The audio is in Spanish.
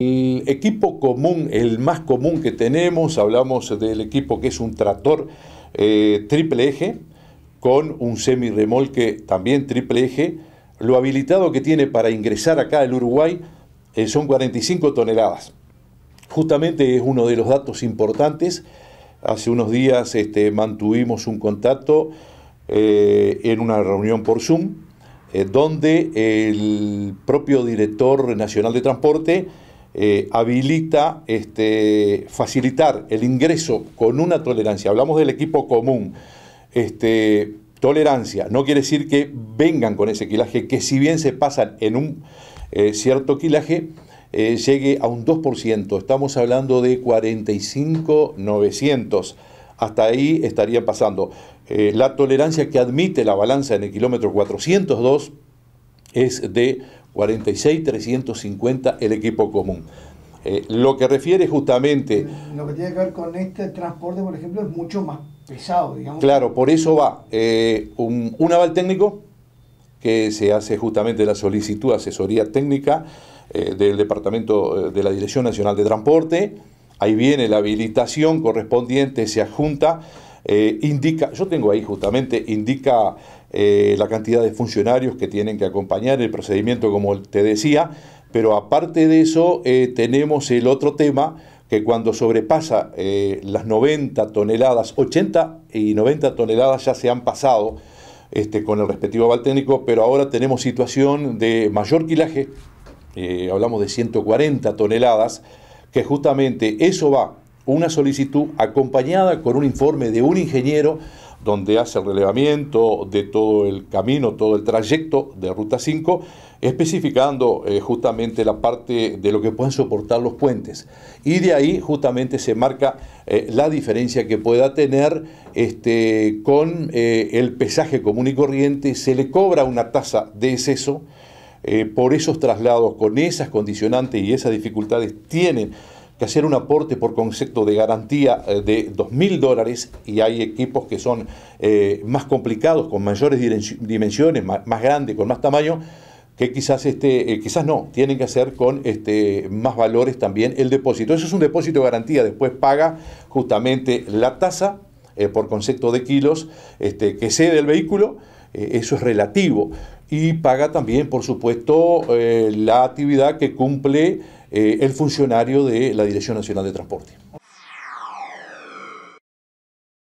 El equipo común, el más común que tenemos, hablamos del equipo que es un tractor eh, triple eje con un semirremolque también triple eje. Lo habilitado que tiene para ingresar acá al Uruguay eh, son 45 toneladas. Justamente es uno de los datos importantes. Hace unos días este, mantuvimos un contacto eh, en una reunión por Zoom, donde el propio director nacional de transporte eh, habilita este, facilitar el ingreso con una tolerancia. Hablamos del equipo común. Este, tolerancia no quiere decir que vengan con ese quilaje, que si bien se pasan en un eh, cierto quilaje, eh, llegue a un 2%. Estamos hablando de 45,900. Hasta ahí estarían pasando. la tolerancia que admite la balanza en el kilómetro 402 es de 46.350 el equipo común. Eh, lo que refiere justamente... Lo que tiene que ver con este transporte, por ejemplo, es mucho más pesado, digamos. Claro, por eso va eh, un, aval técnico, que se hace justamente la solicitud de asesoría técnica eh, del Departamento de la Dirección Nacional de Transporte, ahí viene la habilitación correspondiente, se adjunta, eh, indica, yo tengo ahí justamente, indica eh, la cantidad de funcionarios que tienen que acompañar el procedimiento, como te decía, pero aparte de eso eh, tenemos el otro tema que cuando sobrepasa las 90 toneladas, 80 y 90 toneladas ya se han pasado este, con el respectivo aval técnico, pero ahora tenemos situación de mayor quilaje, hablamos de 140 toneladas, que justamente eso va, una solicitud acompañada con un informe de un ingeniero donde hace el relevamiento de todo el camino, todo el trayecto de Ruta 5, especificando eh, justamente la parte de lo que pueden soportar los puentes. Y de ahí justamente se marca eh, la diferencia que pueda tener este, con eh, el pesaje común y corriente, se le cobra una tasa de exceso eh, por esos traslados, con esas condicionantes y esas dificultades, tienen que hacer un aporte por concepto de garantía eh, de 2.000 dólares y hay equipos que son eh, más complicados, con mayores dimensiones, más, grandes, con más tamaño, que quizás, este, quizás no, tienen que hacer con este, más valores también el depósito. Eso es un depósito de garantía, después paga justamente la tasa por concepto de kilos este, que cede el vehículo eh, eso es relativo. Y paga también, por supuesto, eh, la actividad que cumple eh, el funcionario de la Dirección Nacional de Transporte.